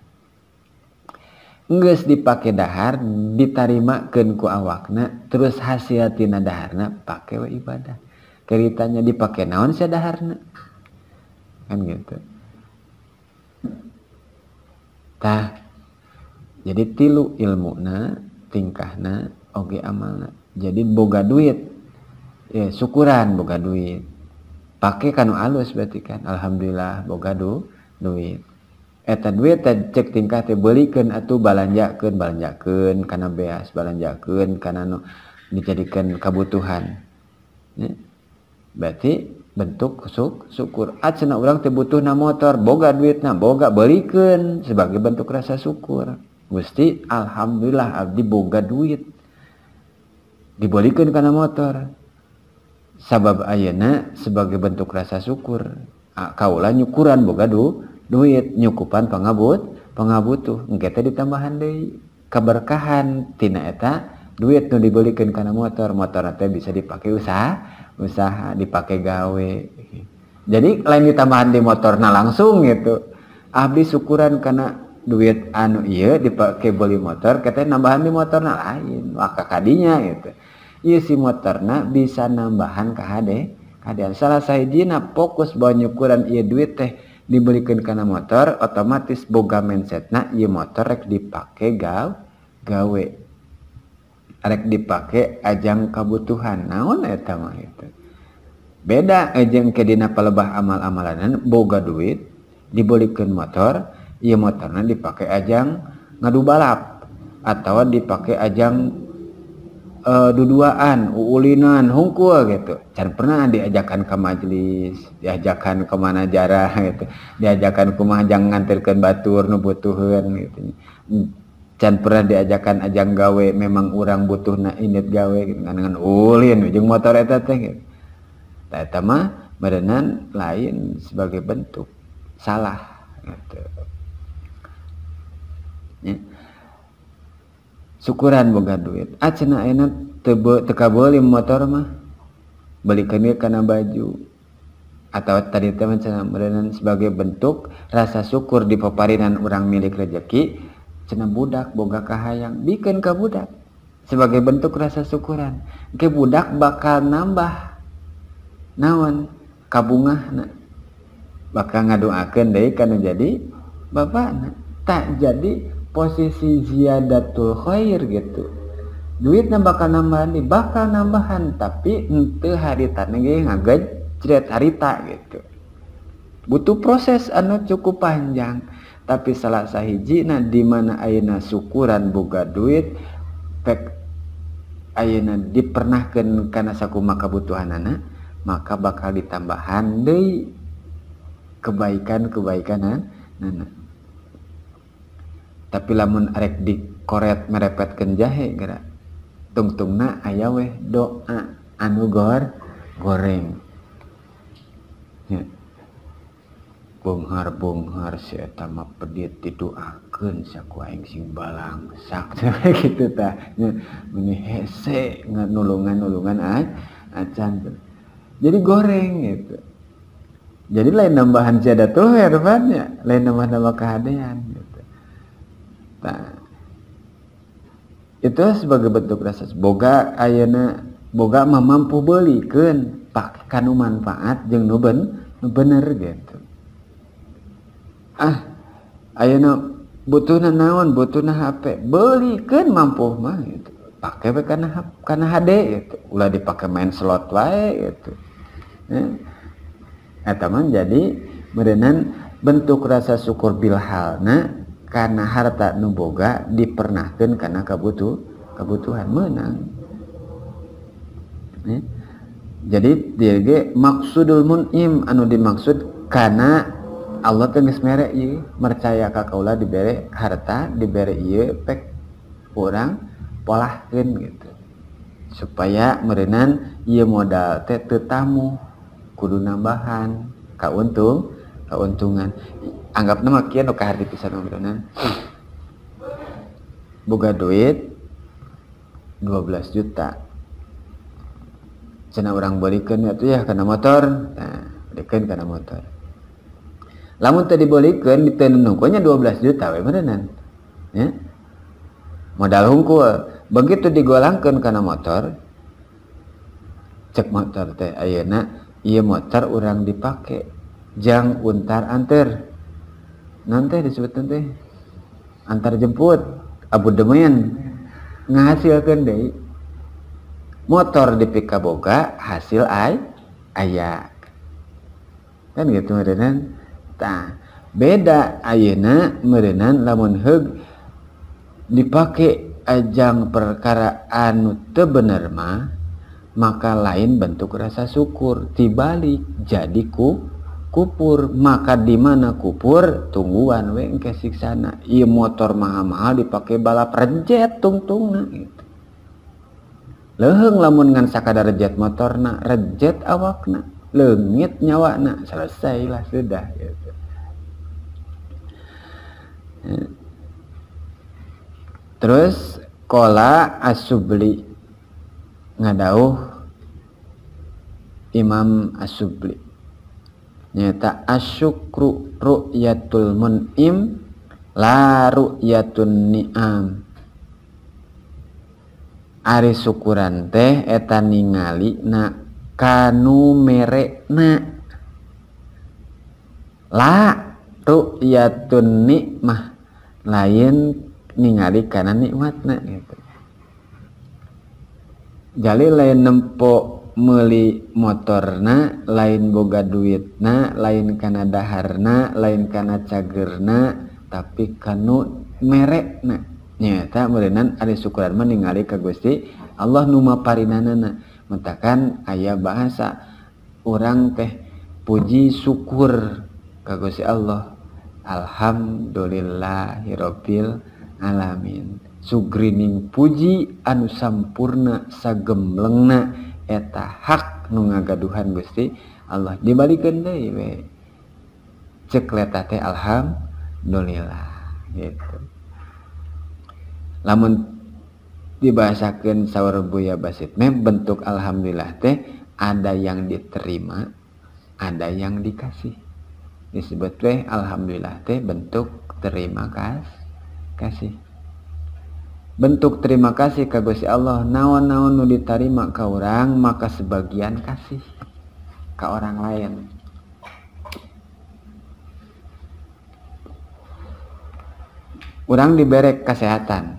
A: dipakai dahar ditarrima keku awakna teruskhasiatina dahana pakai ibadah keritanya dipakai naon sehar kan gitutah kita tilu ilmuna tingkah nah oke amamal jadi boga duit syukuran boga duit pakai kan aus berarti kan Alhamdulillah boga du duit eteta duit cek tingkah beken atau balanjakenlanjaken karena beas balanjaken karenajadkan kabutuhan berarti bentuk syukur adsenna orang terbutuh na motor boga duit nah boga beikan sebagai bentuk rasa syukur maka Gusti Alhamdulillah Abdi boga duit dibolikan karena motor sabab ayana sebagai bentuk rasa syukur kaulah nyukuran boga du, duit nyukupan pengabut pengabut tuh kita ditambahan deh keberkahan tina eta duit nu dibolehkan karena motor motor teh bisa dipakai usaha usaha dipakai gawe jadi lain ditambahan di motornya langsung gitu abdi syukuran karena duit anu dipakai Bo motor naan di motor maka tadinya motor nah bisa nambahankah HD adaan salah saya J fokus banyukuran ia duit teh dibelikan karena motor otomatis boga menset na motor dipakai ga gawerek dipakai ajang kabutuhan naon itu beda Ajang kedina leahh amal-amalanan boga duit dibokan motor Iya motornya dipakai ajang ngadu balap atau dipakai ajang e, duduaan, uulinan, hungkul gitu. Can pernah diajakan ke majelis, diajakan ke mana jarah gitu, diajakan ke mahjang ngantirkan batur nu butuhin gitu. Can pernah diajakan ajang gawe memang orang butuh na init gawe gitu kan dengan ulin ujung motor itu teh gitu. Eta mah merenan lain sebagai bentuk salah gitu. syukuran boga duit acena enak tebe teka boleh motor mah beli dia karena baju atau tadi teman cina merenan sebagai bentuk rasa syukur di paparinan orang milik rezeki. cina budak boga kahayang bikin ke budak sebagai bentuk rasa syukuran ke budak bakal nambah naon kabungah na. bakal ngadu deh karena jadi bapak tak jadi posisi ziyadatul khair gitu duit na bakal nambahan di bakal nambahan tapi ente harita nege ngagajret harita gitu butuh proses anu cukup panjang tapi salah sahiji nah mana ayana syukuran boga duit pek dipernah dipernahkan karena maka butuhan anak maka bakal ditambahan deh kebaikan kebaikan nah, nah, nah tapi lamun arek dikoret merepetkan jahe gara tungtungna aya weh doa anu gor goreng ya. bunghar bunghar si eta mah pedit didoakeun saku aing sing balangsak gitu tah ya. meni hese nulungan-nulungan acan jadi goreng gitu jadi lain nambahan siadatul ya, ya, lain nambah-nambah keadaan. Hai itu sebagai bentuk rasa boga ana boga mampu beli ke pakai kamu manfaat je nuben bener gitu Hai ah Ana butuh naon butuh HP beliken mampu mah itu pakai makankan karena HD itulah dipake main slot like itu atauman eh, menjadi berenan bentuk rasa syukur bilhal itu karena harta nuboga dipernahkan karena kebutuh kebutuhan menang ya. Eh? jadi dia maksudul munim anu dimaksud karena Allah tengis merek iya percaya kakaula diberi harta diberi iya pek orang polahkan gitu supaya merenan ia modal tetetamu tetamu kudu nambahan keuntung keuntungan anggap nama kia nu kahar dipisah ngobrolnya boga duit 12 juta cina orang balikan itu ya, ya karena motor nah balikan karena motor lamun tadi balikan ditenungkunya 12 juta we beneran ya modal hukum, begitu digolangkan karena motor cek motor teh ayana iya motor orang dipakai jang untar anter nanti disebut nanti antar jemput abu demen ngasilkan deh motor di pika boga hasil ay ayah kan gitu merenan tak beda ayana merenan lamun hug dipakai ajang perkara anu tebener maka lain bentuk rasa syukur dibalik jadiku kupur maka di mana kupur tungguan we engke siksana Iya motor mahal-mahal dipakai balap rejet tungtungna gitu leheng lamun ngan sakada rejet motor na rejet awak na nyawa nyawa selesai selesailah sudah gitu terus kola asubli ngadauh Imam Asubli asy yatul la ya Hai Ari syukuran teh eta ningali na kanurek na la ru ya nikmah lain ningali karena nikwat na Hai ja le nempok melihat motorna lain boga duitna lain Kanadaharna lain Kan cagerna tapi kan mereknyata mean ali sukuran men meninggal ka Gusti Allah numa pari nana mengatakan ayaah bahasa orang keh puji syukur kagus Allah Alhamdulillahirropil alamin sugrining puji anu sammpuna sagem lengna, eta hak nu ngagaduhan Gusti Allah dibalikkan deh we cek leta teh alhamdulillah gitu lamun dibahasakan sahur buaya basit meh bentuk alhamdulillah teh ada yang diterima ada yang dikasih disebut teh alhamdulillah teh bentuk terima kasih kasih bentuk terima kasih ke Gusti Allah naon-naon nu ditarima ka orang maka sebagian kasih ke orang lain orang diberek kesehatan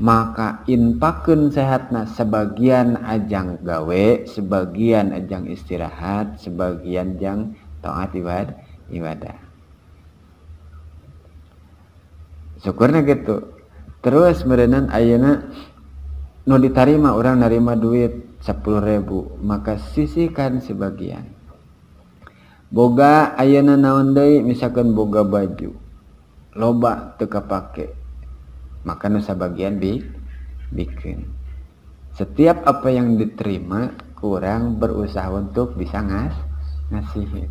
A: maka inpakun sehatna sebagian ajang gawe sebagian ajang istirahat sebagian jang taat ibadah ibadah syukurnya gitu terus merenan ayana nu ditarima orang narima duit 10.000 maka sisihkan sebagian boga ayana naon deui misalkan boga baju loba teu kapake maka nu sebagian bi bikin setiap apa yang diterima kurang berusaha untuk bisa ngas ngasih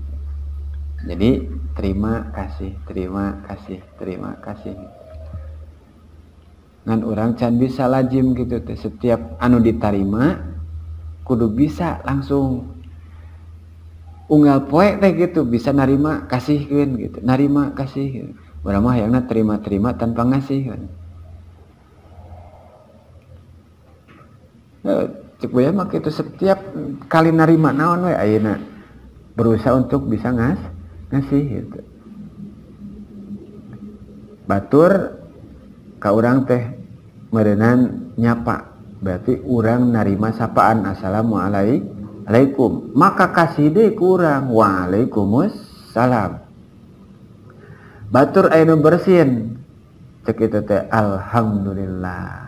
A: jadi terima kasih terima kasih terima kasih ngan orang can bisa lazim gitu teh setiap anu diterima kudu bisa langsung unggal poek teh gitu bisa narima kasihkeun gitu narima kasih gitu. urang mah terima-terima tanpa ngasih eh, gitu. cek buaya mah itu setiap kali narima naon we ayeuna berusaha untuk bisa ngas ngasih gitu batur ka orang teh merenan nyapa berarti orang narima sapaan assalamualaikum maka kasih deh kurang waalaikumsalam batur ayo bersin cek itu teh alhamdulillah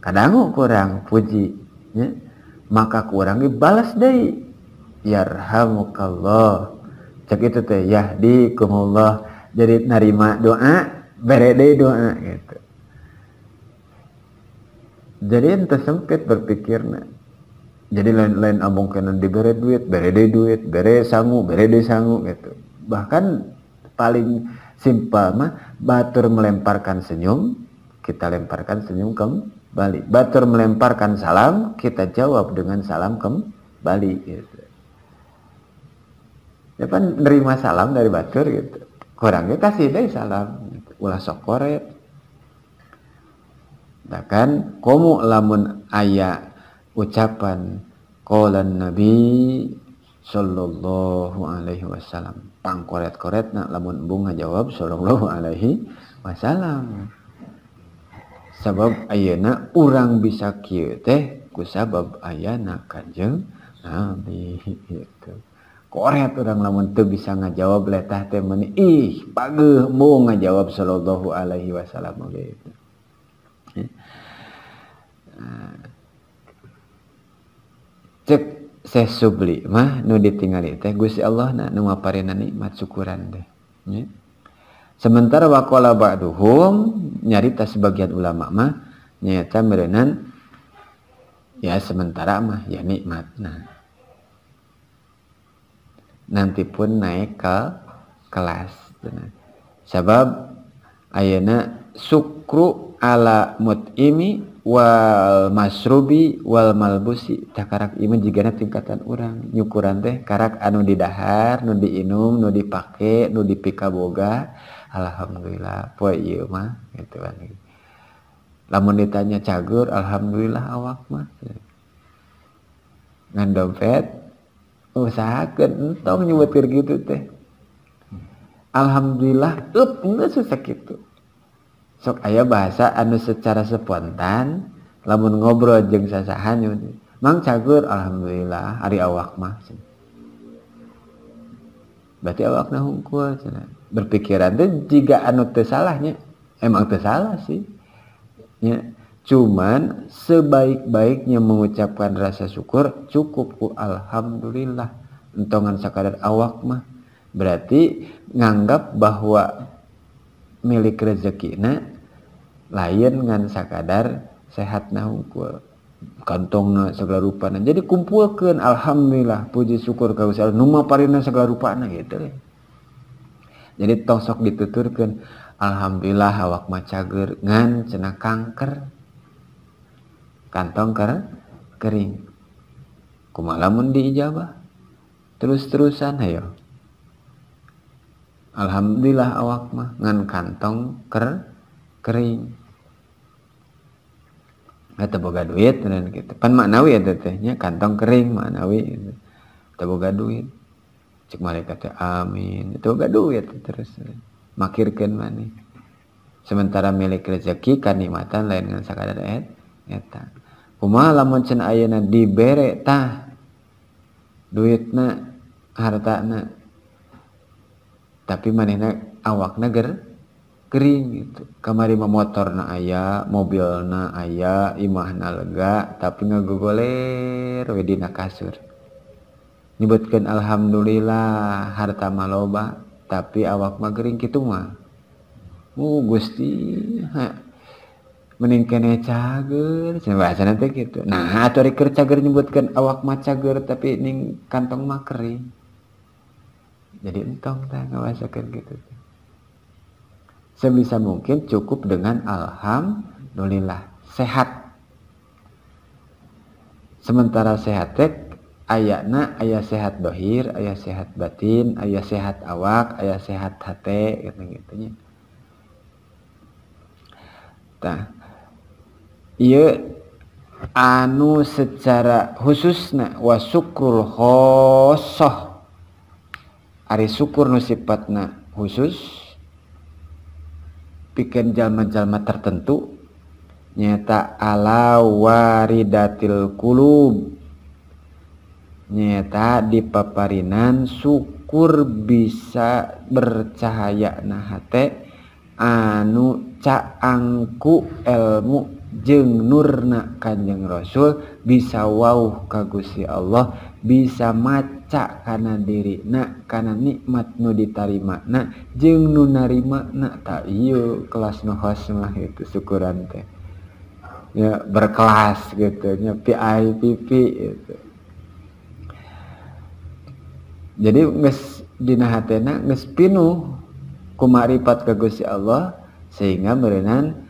A: kadang kurang puji ya. maka kurang dibalas deh yarhamukallah cek itu teh yahdikumullah jadi narima doa bere doa gitu jadi ente sempit berpikirnya jadi lain-lain abang kena diberi duit beri de duit beri sangu beri de sangu gitu bahkan paling simpel mah batur melemparkan senyum kita lemparkan senyum kembali batur melemparkan salam kita jawab dengan salam kembali gitu ya kan nerima salam dari batur gitu kurangnya kasih deh salam gitu. ulah sokoret Bahkan komu lamun ayat ucapan kolan Nabi Shallallahu Alaihi Wasallam. Pang koret korek nak lamun bunga jawab Shallallahu Alaihi Wasallam. Sebab ayana orang bisa kieu teh kusabab ayana kanjeng Nabi itu korek orang lamun teu bisa ngajawab letah teh meni ih bageuh mau ngajawab sallallahu alaihi wasallam gitu cek saya subli mah nu ditinggali teh Gusti Allah na nu nani nikmat syukuran sementara ya. sementara waqala ba'duhum nyarita sebagian ulama mah nyata merenan ya sementara mah ya nikmat nah nanti pun naik ke kelas nah. sebab ayana syukru ala mut'imi wal masrubi wal malbusi takarak iman jigana tingkatan orang nyukuran teh karak anu didahar nu diinum nu dipake nu dipika boga alhamdulillah poe ieu mah gitu kan lamun ditanya cagur alhamdulillah awak mah ngan dompet usahakeun entong nyebutkeun gitu teh alhamdulillah tuh nggak susah gitu sok ayah bahasa anu secara spontan lamun ngobrol jeng sasahan mang cagur alhamdulillah hari awak mah berarti awak nah hungkul cina. berpikiran teh jika anu teu salahnya emang teu salah sih ya cuman sebaik-baiknya mengucapkan rasa syukur cukup ku alhamdulillah entongan sekadar awak mah berarti nganggap bahwa milik rezeki na lain ngan sakadar sehat nah hukul kantong segala na jadi kumpulkan alhamdulillah puji syukur kau sel numa parina segala na gitu jadi tosok dituturkan alhamdulillah awak macager ngan cena kanker kantong ker kering kumalamun diijabah terus-terusan ayo alhamdulillah awak mah ngan kantong ker kering atau boga duit dan gitu pan maknawi ya tetehnya kantong kering maknawi gitu. boga duit cek malaikat teh amin atau boga duit terus makirkan mana sementara milik rezeki kanikmatan lain dengan sakadar et eta Kuma lamun cen ayana dibere tah duitna hartana tapi manehna awakna ger kering gitu kamari mah motorna aya mobilna aya imahna lega tapi ngagogoler we dina kasur Nyebutkan alhamdulillah harta maloba tapi awak mah gering gitu mah uh gusti ha. mening cager cenah nanti gitu. nah atuh keur cager nyebutkan awak mah cager tapi ning kantong mah kering jadi entong tak ngawasakan gitu sebisa mungkin cukup dengan alhamdulillah sehat sementara sehat tek ayakna ayah sehat dohir ayah sehat batin ayah sehat awak ayah sehat hati gitu gitu nya. nah iya anu secara nak wasukrul khosoh syukur nu sifatna khusus Hai pikan jalma-jalma tertentu nyata Allahla warridatilkulum Hai nyeta dipapapanan syukur bisa bercahaya naate anu ca angku elmu jeng Nurna kanjeng rasul bisa Wow kagusi Allah bisa macakana diri na karena nikmat nu ditarimakna jeng nu narimakna tak iyo kelas nu khosmah gitu syukuran teh ya berkelas gitu nya PIPP gitu jadi nges dina hatena nges pinuh kumaripat ke Gusti Allah sehingga merenang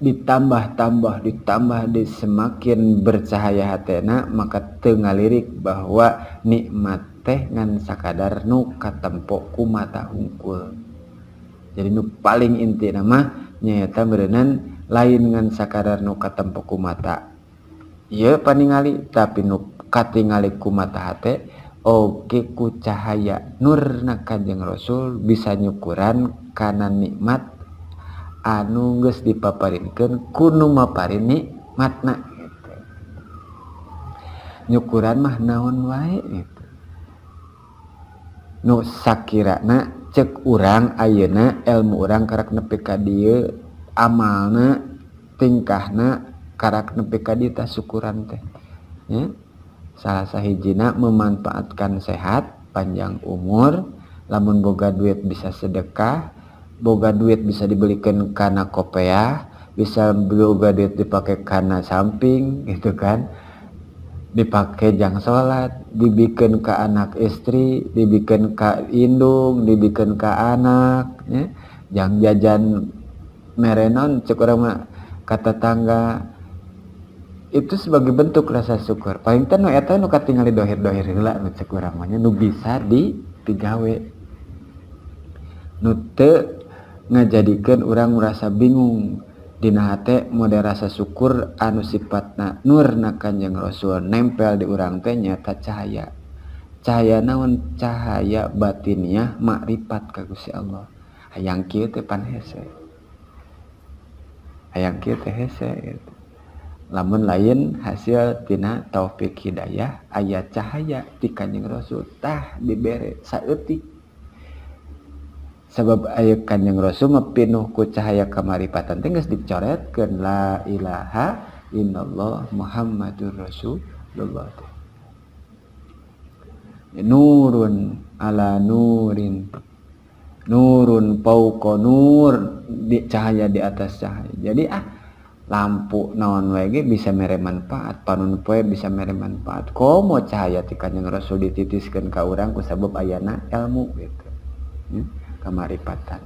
A: ditambah-tambah ditambah di semakin bercahaya hatena maka tengah lirik bahwa nikmat teh ngan sakadar nu katempo ku mata hungkul jadi nu paling inti nama nyata berenan lain ngan sakadar nu katempo ku mata iya paningali tapi nu katingali ku mata hate oke ku cahaya nur nakan kanjeng rasul bisa nyukuran karena nikmat anung dipaparinken kunung makna yukuran maknaun wa nu Shakirana cek urang ayena elmurang karakter ne amalna tingkah na karakter nepikka syukuran teh salah sah hijjinnak memanfaatkan sehat panjang umur lamun boga duit bisa sedekah dan boga duit bisa dibelikan karena kopea bisa boga duit dipakai karena samping gitu kan dipakai jang sholat dibikin ke anak istri dibikin ke indung dibikin ke anak ya. jang jajan merenon cukurama kata tangga itu sebagai bentuk rasa syukur paling tenu eta nu katingal dohir dohir lah nu cek nu bisa di tigawe nu te jadikan orang merasa bingungdinahati mode rasa syukur anu sipatna nurna kanjng rassul nempel di urang teh nya tak cahaya cahaya naun cahaya batin ya mak ripat kagusi Allah hayangpan Hai ayaangkir teh lamun lain hasiltina taufik Hidayah ayaah cahaya tijng rasultah diberre saat ti sebab ayat kanjeng rasul mepinuh ku cahaya kamaripatan teh dicoret dicoretkeun la ilaha inallah muhammadur rasulullah nurun ala nurin nurun pauko nur di, cahaya di atas cahaya jadi ah lampu naon wege bisa mere manfaat panun poe bisa mere manfaat komo cahaya tika yang rasul dititiskan ke orang ku sebab ayana ilmu gitu hmm? kemaripatan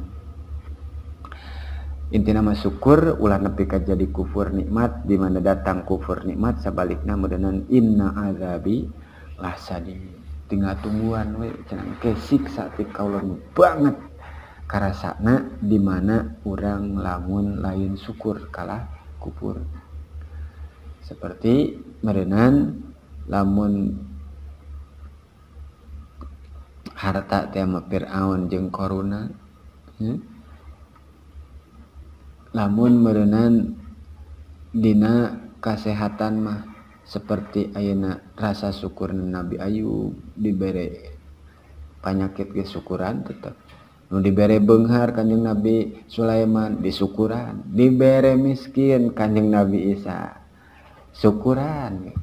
A: nama syukur ulah nepi jadi kufur nikmat di mana datang kufur nikmat sebaliknya mudanan inna azabi lah sadi tinggal tungguan we cenah kesik siksa ti banget karasana di mana orang lamun lain syukur kalah kufur seperti merenan lamun hartapirraun korunan namunmun hmm? merenandina kesehatan mah seperti aak rasa syukur Nabi Ayu diberre panyakit kesukuran tetap diberre Bennggar kanjeng Nabi Sulaiman disukuran dibere miskin kanjeng nabi Isa syukuran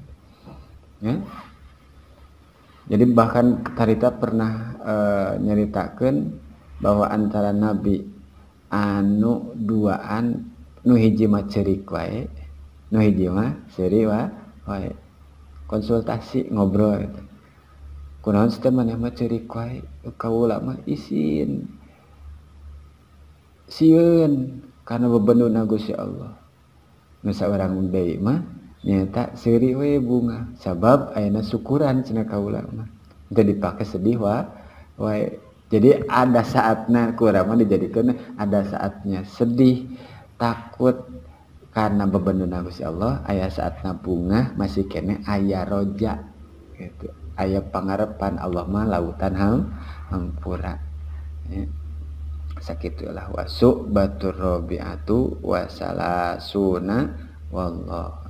A: hmm? jadi bahkan Tarita pernah e, nyeritakan bahwa antara nabi anu duaan nu hiji mah cerik wae nu hiji mah wae konsultasi ngobrol konon gitu. kunaon seteman ma cerik wae kaula mah isin siun karena bebendu na Allah nusa orang deui mah nyata seri we bunga sabab ayana syukuran cina kaula mah itu dipakai sedih wa wae jadi ada saatnya kurang dijadikan ada saatnya sedih takut karena beban Gusti Allah ayah saatnya bunga masih kene ayah roja gitu ayah pangarepan Allah mah lautan hal hampura ya. sakitulah wasu batur robiatu suna wallah